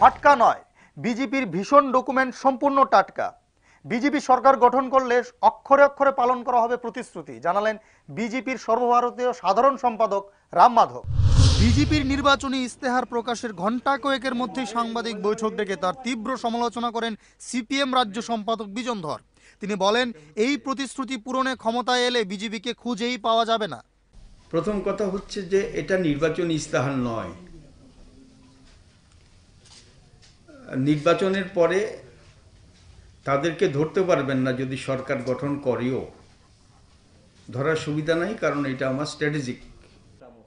ফাটকা নয় বিজেপির ভীষণ ডকুমেন্ট সম্পূর্ণ টাটকা বিজেপি সরকার গঠন করলে অক্ষরে অক্ষরে পালন করা হবে প্রতিশ্রুতি জানালেন বিজেপির সর্বভারতীয় সাধারণ সম্পাদক রাম মাধব বিজেপির নির্বাচনী ইস্তেহার প্রকাশের ঘণ্টা কয়েকের মধ্যেই সাংবাদিক বৈঠক ডেকে তার তীব্র সমালোচনা করেন সিপিএম রাজ্য সম্পাদক বিজন ধর তিনি বলেন এই প্রতিশ্রুতি পূরণে ক্ষমতায় এলে বিজেপিকে খুঁজেই পাওয়া যাবে না প্রথম কথা হচ্ছে যে এটা নির্বাচনী ইস্তাহার নয় নির্বাচনের পরে তাদেরকে ধরতে পারবেন না যদি সরকার গঠন করেও ধরার সুবিধা নাই কারণ এটা আমার স্ট্র্যাটেজিক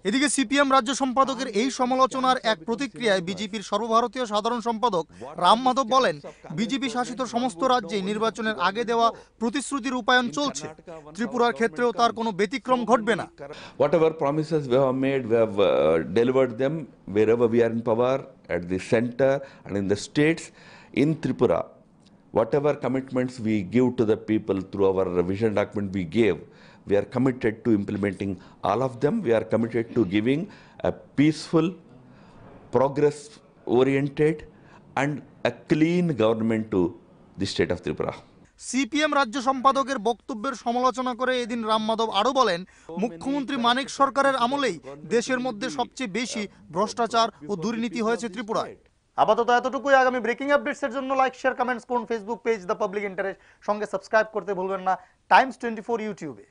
এদিকে সিপিএম রাজ্য সম্পাদকের এই সমালোচনার এক প্রতিক্রিয়ায় বিজেপির সর্বভারতীয় সাধারণ সম্পাদক রাম মাধব বলেন বিজেপি শাসিত সমস্ত রাজ্যেই নির্বাচনের আগে দেওয়া প্রতিশ্রুতি রূপায়ণ চলছে ত্রিপুরার ক্ষেত্রেও তার কোনো ব্যতিক্রম ঘটবে না whatever promises we have made we have uh, delivered them wherever we are in power at the centre and in the states in Tripura whatever commitments we give to the people through our vision document we gave, we are committed to implementing all of them. We are committed to giving a peaceful, progress-oriented and a clean government to the state of Tripura. CPM রাজ্য সম্পাদকের বক্তব্যের সমালোচনা করে এদিন রাম মাধব আরও বলেন মুখ্যমন্ত্রী মানিক সরকারের আমলেই দেশের মধ্যে সবচেয়ে বেশি ভ্রষ্টাচার ও দুর্নীতি হয়েছে ত্রিপুরায় আপাতত এতটুকুই আগামী ব্রেকিং এর জন্য লাইক শেয়ার কমেন্টস করুন Facebook page the public interest সঙ্গে সাবস্ক্রাইব করতে ভুলবেন না টাইমস টোয়েন্টি ফোর ইউটিউবে